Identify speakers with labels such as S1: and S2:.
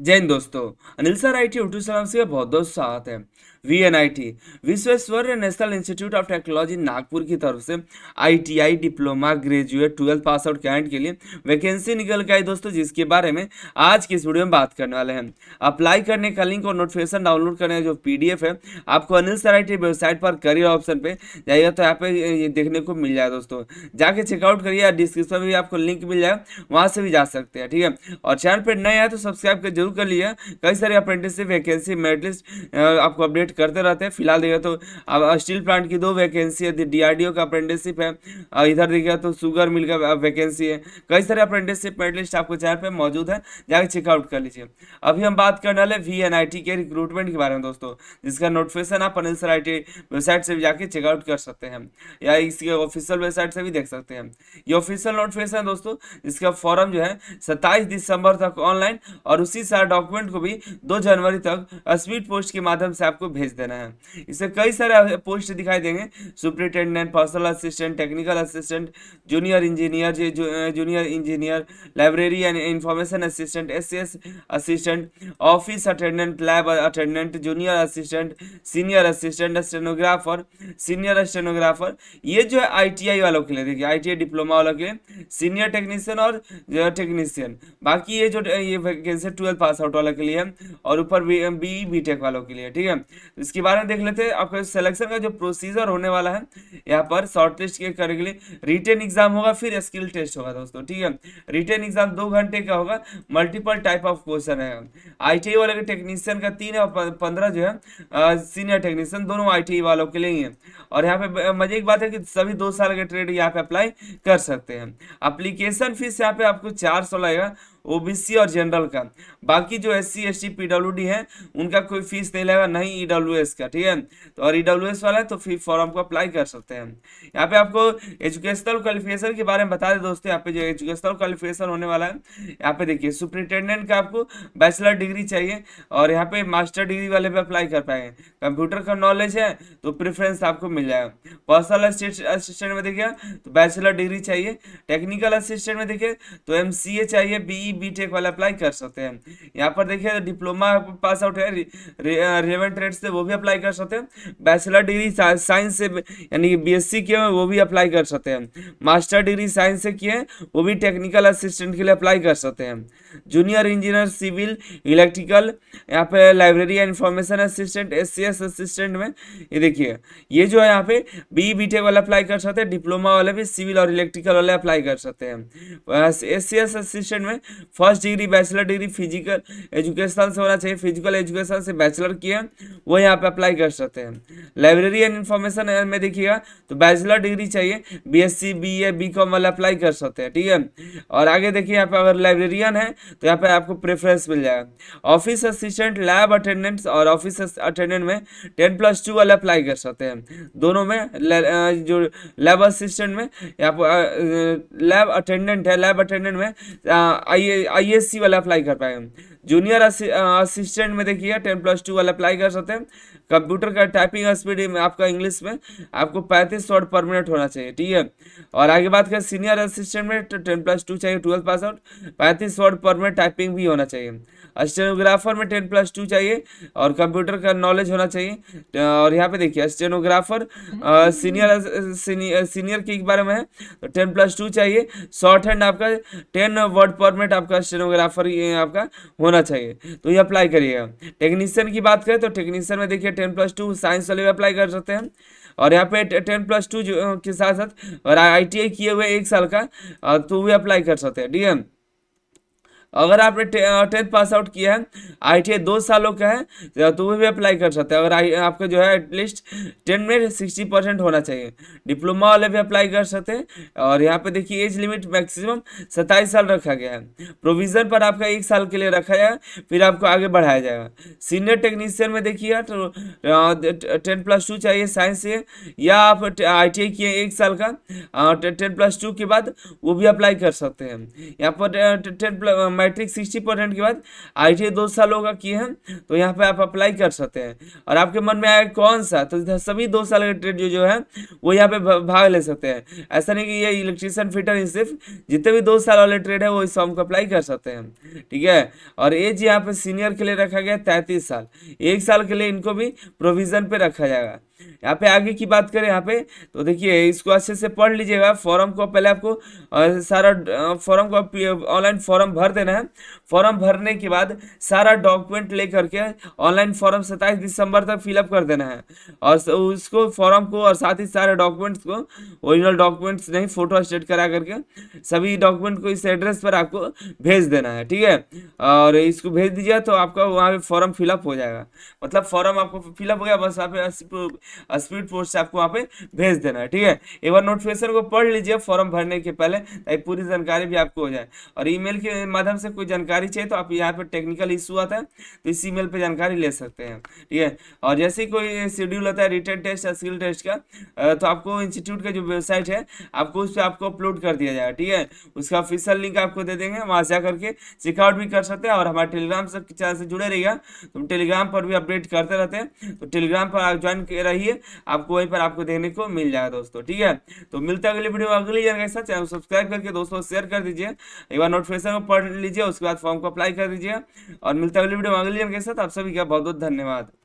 S1: जय हिंद दोस्तों अनिल सर आई टी उर्दू सलाम से बहुत बहुत स्वागत है V N I T Visvesvaraya national institute of technology Nagpur की तरफ से I T I diploma graduate twelfth pass out कैंड के लिए वैकेंसी निकल के आई दोस्तों जिसके बारे में आज के इस वीडियो में बात करने वाले हैं अप्लाई करने का लिंक और नोटिफिकेशन डाउनलोड करने का जो पी है आपको अनिल सर आई वेबसाइट पर करियर ऑप्शन पर जाइए तो यहाँ पे देखने को मिल जाए दोस्तों जाके चेकआउट करिए डिस्क्रिप्शन में भी आपको लिंक मिल जाए वहाँ से भी जा सकते हैं ठीक है और चैनल पर नए आए तो सब्सक्राइब कर जरूर कर लिया कई सारे अप्रेंटिसशिप वैकेंसी मेडलिस्ट आपको अपडेट करते रहते हैं फिलहाल देखा तो अब स्टील प्लांट की दो वैकेंसी है डी का अप्रेंटिसशिप है इधर देखा तो शुगर मिल का वैकेंसी है कई सारे अप्रेंटिसशिप मेडलिस्ट आपको चैनल पर मौजूद है जाकर चेकआउट कर लीजिए अभी हम बात करने वाले वी के रिक्रूटमेंट के बारे में दोस्तों जिसका नोटिफिकेशन आप पनेल सर आई वेबसाइट से भी जाके चेकआउट कर सकते हैं या इसके ऑफिशियल वेबसाइट से भी देख सकते हैं ये ऑफिशियल नोटिफिकेशन है दोस्तों इसका फॉर्म जो है सत्ताईस दिसंबर तक ऑनलाइन और उसी सारे डॉक्यूमेंट को भी दो जनवरी तक स्पीड पोस्ट के माध्यम से आपको भेज देना है इससे कई सारे पोस्ट दिखाई देंगे superintendent personal assistant technical assistant junior engineer junior engineer library and information assistant S assistant office attendant lab attendant junior assistant senior assistant stenographer senior stenographer ये जो है आईटीआई वालों के लिए देखिए आईटीआई डिप्लोमा वालों के लिए सीनियर टेक्नीशियन और टेक्नीशियन बाकी ये जो ये वैकेंसी ट्वेल्थ पास आउट वालों के लिए और ऊपर बी बी टेक e वालों के लिए ठीक है इसके बारे में देख लेते हैं आपका सिलेक्शन का जो प्रोसीजर होने वाला है यहाँ पर शॉर्ट लिस्ट करने के लिए रिटर्न एग्जाम होगा फिर स्किल टेस्ट होगा दोस्तों ठीक है रिटर्न एग्जाम दो घंटे का होगा मल्टीपल टाइप ऑफ क्वेश्चन है आई वाले के टेक्नीशियन का तीन और पंद्रह जो है सीनियर टेक्नीशियन दोनों आई वालों के लिए और यहाँ पे मजे की बात है कि सभी दो साल के ट्रेड यहाँ पे अप्लाई कर सकते हैं अप्लीकेशन फीस यहाँ पे आपको चार सौ लगेगा ओबीसी और जनरल का बाकी जो S C S T P W D है उनका कोई फीस नहीं लगेगा नहीं ई डब्ल्यू एस का ठीक है तो और ई डब्ल्यू एस वाला है तो फिर फॉर्म को अप्लाई कर सकते हैं यहाँ पे आपको एजुकेशनल क्वालिफिकेशन के बारे में बता दें दोस्तों यहाँ पे जो एजुकेशनल क्वालिफिकेशन होने वाला है यहाँ पे देखिए सुप्रिंटेंडेंट का आपको बैचलर डिग्री चाहिए और यहाँ पे मास्टर डिग्री वाले भी अप्लाई कर पाएंगे कंप्यूटर का नॉलेज है तो प्रेफरेंस आपको मिल जाएगा पर्सनल असिस्टेंट में देखिए तो बैचलर डिग्री चाहिए टेक्निकल असिस्टेंट में देखिए तो एम चाहिए बी ई बी टेक वाला अप्लाई कर सकते हैं यहाँ पर देखिए डिप्लोमा पास आउट है रेवन ट्रेड से वो भी अप्लाई कर सकते हैं बैचलर डिग्री साइंस से यानी बी एस सी किए हैं वो भी अप्लाई कर सकते हैं मास्टर डिग्री साइंस से किए वो भी टेक्निकल असिस्टेंट के लिए अप्लाई कर सकते हैं जूनियर इंजीनियर सिविल इलेक्ट्रिकल यहाँ पे library and information assistant S C S assistant में ये देखिए ये जो है यहाँ पे बी बी टेक वाला अप्लाई कर सकते हैं डिप्लोमा वाले भी सिविल और इलेक्ट्रिकल वाले अप्लाई कर सकते हैं एस सी एस असिस्टेंट में first degree bachelor degree physical education से होना चाहिए फिजिकल एजुकेशन से बैचलर किए वो यहाँ पे अप्लाई कर सकते हैं लाइब्रेरी एंड इन्फॉर्मेशन में देखिएगा तो बैचलर डिग्री चाहिए B S C B A B com वाला अप्लाई कर सकते हैं ठीक है और आगे देखिए यहाँ पे अगर लाइब्रेरियन है तो यहाँ पे आपको प्रेफरेंस मिल जाएगा ऑफिस असिस्टेंट लैब अटेंडेंट्स और ऑफिस अटेंडेंट में टेन प्लस टू वाला अप्लाई कर सकते हैं दोनों में जो लैब असिस्टेंट में यहाँ लैब अटेंडेंट है लैब अटेंडेंट में आई आई एस सी वाला अप्लाई कर पाएंगे जूनियर असिस्टेंट में देखिए टेन प्लस टू वाला अप्लाई कर सकते हैं कंप्यूटर का टाइपिंग स्पीड आपका इंग्लिश में आपको पैंतीस वर्ड पर मिनट होना चाहिए ठीक है और आगे बात करें सीनियर असिस्टेंट में टेन प्लस टू चाहिए ट्वेल्थ पास आउट पैंतीस वर्ड पर मिनट टाइपिंग भी होना चाहिए स्टेनोग्राफर में टेन प्लस टू चाहिए और कंप्यूटर का नॉलेज होना चाहिए और यहाँ पे देखिए स्टेनोग्राफर सीनियर सीनियर के बारे में टेन प्लस टू चाहिए शॉर्ट हैंड आपका टेन वर्ड पर मिनट आपका स्टेनोग्राफर आपका होना चाहिए तो ये अप्लाई करिएगा टेक्नीशियन की बात करें तो टेक्नीशियन में देखिए टेन प्लस टू साइंस वाले भी अप्लाई कर सकते हैं और यहाँ पे टेन प्लस टू के साथ साथ और आई किए हुए एक साल का तो वे अप्लाई कर सकते हैं ठीक है अगर आपने टेंथ पास आउट किया है आई टी दो सालों का है तो वो भी अप्लाई कर सकते हैं अगर आपका जो है एटलीस्ट टेन में सिक्सटी परसेंट होना चाहिए डिप्लोमा वाले भी अप्लाई कर सकते हैं और यहाँ पे देखिए एज लिमिट मैक्सिमम सत्ताईस साल रखा गया है प्रोविज़न पर आपका एक साल के लिए रखा जाए फिर आपको आगे बढ़ाया जाएगा सीनियर टेक्नीसियन में देखिए टेन प्लस टू चाहिए साइंस से या आप आई टी किए एक साल का टेन प्लस टू के बाद वो भी अप्लाई कर सकते हैं यहाँ पर टेन मैट्रिक सिक्सटी परसेंट के बाद आई टी e दो सालों का किए हैं तो यहाँ पे आप अप्लाई कर सकते हैं और आपके मन में आया कौन सा तो सभी दो साल के ट्रेड जो जो है वो यहाँ पे भाग ले सकते हैं ऐसा नहीं कि ये इलेक्ट्रीशियन फिटर ही सिर्फ जितने भी दो साल वाले ट्रेड है वो इस फॉर्म को अप्लाई कर सकते हैं ठीक है और एज यहाँ पे सीनियर के लिए रखा गया तैंतीस साल एक साल के लिए इनको भी प्रोविजन पर रखा जाएगा यहाँ पे आगे की बात करें यहाँ पे तो देखिए इसको अच्छे से पढ़ लीजिएगा फॉर्म को पहले आपको सारा फॉर्म को ऑनलाइन फॉर्म भर देना है फॉर्म भरने के बाद सारा डॉक्यूमेंट ले करके ऑनलाइन फॉर्म सत्ताईस दिसंबर तक फिलअप कर देना है और उसको फॉर्म को और साथ ही सारे डॉक्यूमेंट्स को ओरिजिनल डॉक्यूमेंट्स नहीं फोटो स्टेट करा करके सभी डॉक्यूमेंट को इस एड्रेस पर आपको भेज देना है ठीक है और इसको भेज दीजिए तो आपका वहाँ पे फॉर्म फिलअप हो जाएगा मतलब फॉर्म आपको फिलअप हो गया बस आप स्पीड पोस्ट से आपको वहाँ पे भेज देना है ठीक है एक बार नोटिफिकेशन को पढ़ लीजिए फॉर्म भरने के पहले ताकि पूरी जानकारी भी आपको हो जाए और ईमेल के माध्यम से कोई जानकारी चाहिए तो आप यहाँ पर टेक्निकल इशू आता है तो इस ईमेल पर जानकारी ले सकते हैं ठीक है और जैसे कोई शेड्यूल आता है रिटर्न टेस्ट या स्किल टेस्ट का तो आपको इंस्टीट्यूट का जो वेबसाइट है आपको उस पर आपको अपलोड कर दिया जाएगा ठीक है उसका ऑफिशियल लिंक आपको दे देंगे वहाँ से के चेकआउट भी कर सकते हैं और हमारे टेलीग्राम से जुड़े रहेगा तो टेलीग्राम पर भी अपडेट करते रहते हैं तो टेलीग्राम पर आप ज्वाइन कर करिए आपको वहीं पर आपको देखने को मिल जाएगा दोस्तों ठीक है तो मिलते हैं अगले वीडियो में अगली जानकारी के साथ चैनल सब्सक्राइब करके दोस्तों शेयर कर दीजिए एक बार नोटिफिकेशन को पढ़ लीजिए उसके बाद फॉर्म को अप्लाई कर दीजिए और मिलता है अगले वीडियो में अगली जानकारी के साथ आप सभी का बहुत बहुत धन्यवाद